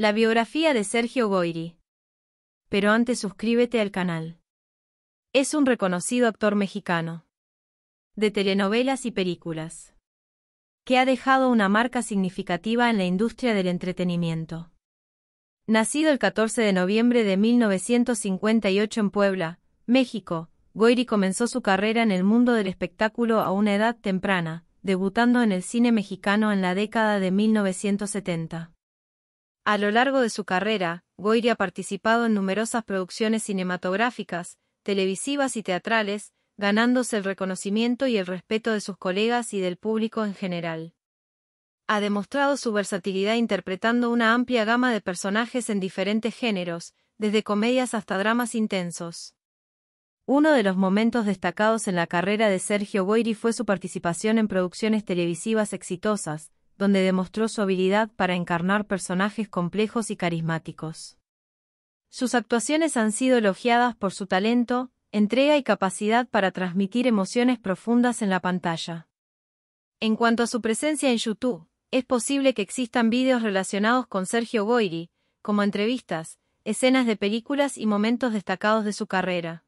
La biografía de Sergio goiri Pero antes suscríbete al canal. Es un reconocido actor mexicano. De telenovelas y películas. Que ha dejado una marca significativa en la industria del entretenimiento. Nacido el 14 de noviembre de 1958 en Puebla, México, goiri comenzó su carrera en el mundo del espectáculo a una edad temprana, debutando en el cine mexicano en la década de 1970. A lo largo de su carrera, Goyri ha participado en numerosas producciones cinematográficas, televisivas y teatrales, ganándose el reconocimiento y el respeto de sus colegas y del público en general. Ha demostrado su versatilidad interpretando una amplia gama de personajes en diferentes géneros, desde comedias hasta dramas intensos. Uno de los momentos destacados en la carrera de Sergio Goyri fue su participación en producciones televisivas exitosas, donde demostró su habilidad para encarnar personajes complejos y carismáticos. Sus actuaciones han sido elogiadas por su talento, entrega y capacidad para transmitir emociones profundas en la pantalla. En cuanto a su presencia en YouTube, es posible que existan vídeos relacionados con Sergio Goyri, como entrevistas, escenas de películas y momentos destacados de su carrera.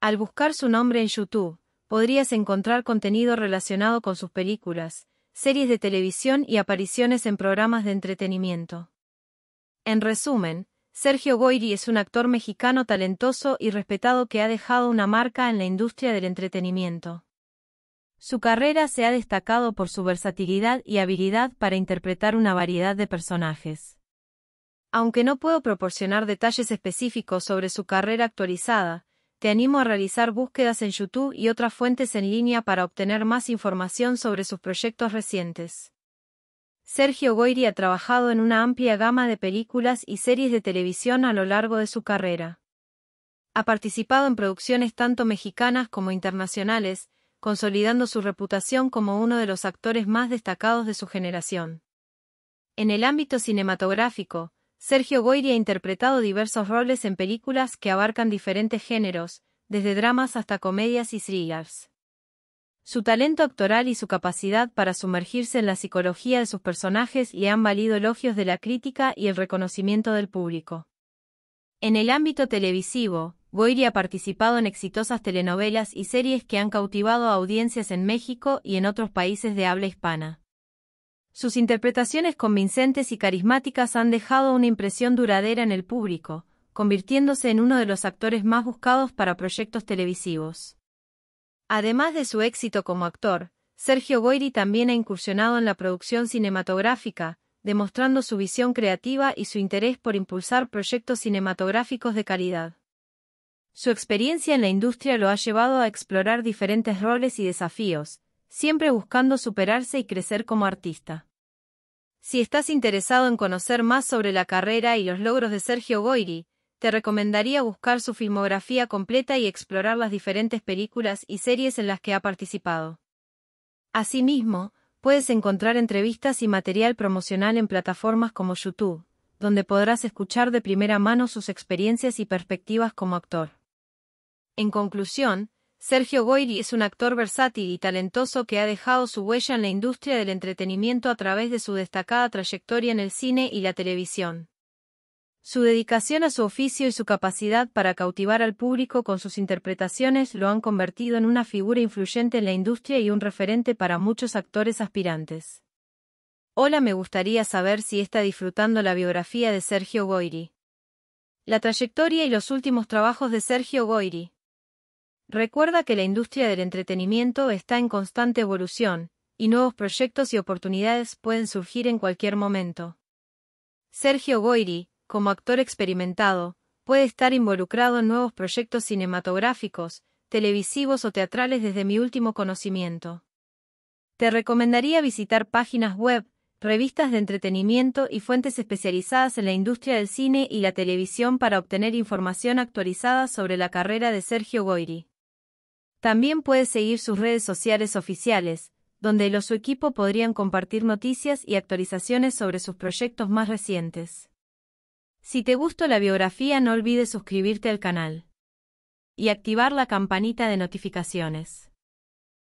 Al buscar su nombre en YouTube, podrías encontrar contenido relacionado con sus películas, series de televisión y apariciones en programas de entretenimiento. En resumen, Sergio Goyri es un actor mexicano talentoso y respetado que ha dejado una marca en la industria del entretenimiento. Su carrera se ha destacado por su versatilidad y habilidad para interpretar una variedad de personajes. Aunque no puedo proporcionar detalles específicos sobre su carrera actualizada, te animo a realizar búsquedas en YouTube y otras fuentes en línea para obtener más información sobre sus proyectos recientes. Sergio Goyri ha trabajado en una amplia gama de películas y series de televisión a lo largo de su carrera. Ha participado en producciones tanto mexicanas como internacionales, consolidando su reputación como uno de los actores más destacados de su generación. En el ámbito cinematográfico, Sergio Goyri ha interpretado diversos roles en películas que abarcan diferentes géneros, desde dramas hasta comedias y thrillers. Su talento actoral y su capacidad para sumergirse en la psicología de sus personajes le han valido elogios de la crítica y el reconocimiento del público. En el ámbito televisivo, Goyri ha participado en exitosas telenovelas y series que han cautivado a audiencias en México y en otros países de habla hispana. Sus interpretaciones convincentes y carismáticas han dejado una impresión duradera en el público, convirtiéndose en uno de los actores más buscados para proyectos televisivos. Además de su éxito como actor, Sergio Goyri también ha incursionado en la producción cinematográfica, demostrando su visión creativa y su interés por impulsar proyectos cinematográficos de calidad. Su experiencia en la industria lo ha llevado a explorar diferentes roles y desafíos, siempre buscando superarse y crecer como artista. Si estás interesado en conocer más sobre la carrera y los logros de Sergio Goyri, te recomendaría buscar su filmografía completa y explorar las diferentes películas y series en las que ha participado. Asimismo, puedes encontrar entrevistas y material promocional en plataformas como YouTube, donde podrás escuchar de primera mano sus experiencias y perspectivas como actor. En conclusión, Sergio Goyri es un actor versátil y talentoso que ha dejado su huella en la industria del entretenimiento a través de su destacada trayectoria en el cine y la televisión. Su dedicación a su oficio y su capacidad para cautivar al público con sus interpretaciones lo han convertido en una figura influyente en la industria y un referente para muchos actores aspirantes. Hola, me gustaría saber si está disfrutando la biografía de Sergio Goyri. La trayectoria y los últimos trabajos de Sergio Goyri. Recuerda que la industria del entretenimiento está en constante evolución, y nuevos proyectos y oportunidades pueden surgir en cualquier momento. Sergio Goyri, como actor experimentado, puede estar involucrado en nuevos proyectos cinematográficos, televisivos o teatrales desde mi último conocimiento. Te recomendaría visitar páginas web, revistas de entretenimiento y fuentes especializadas en la industria del cine y la televisión para obtener información actualizada sobre la carrera de Sergio Goyri. También puedes seguir sus redes sociales oficiales, donde él o su equipo podrían compartir noticias y actualizaciones sobre sus proyectos más recientes. Si te gustó la biografía no olvides suscribirte al canal y activar la campanita de notificaciones.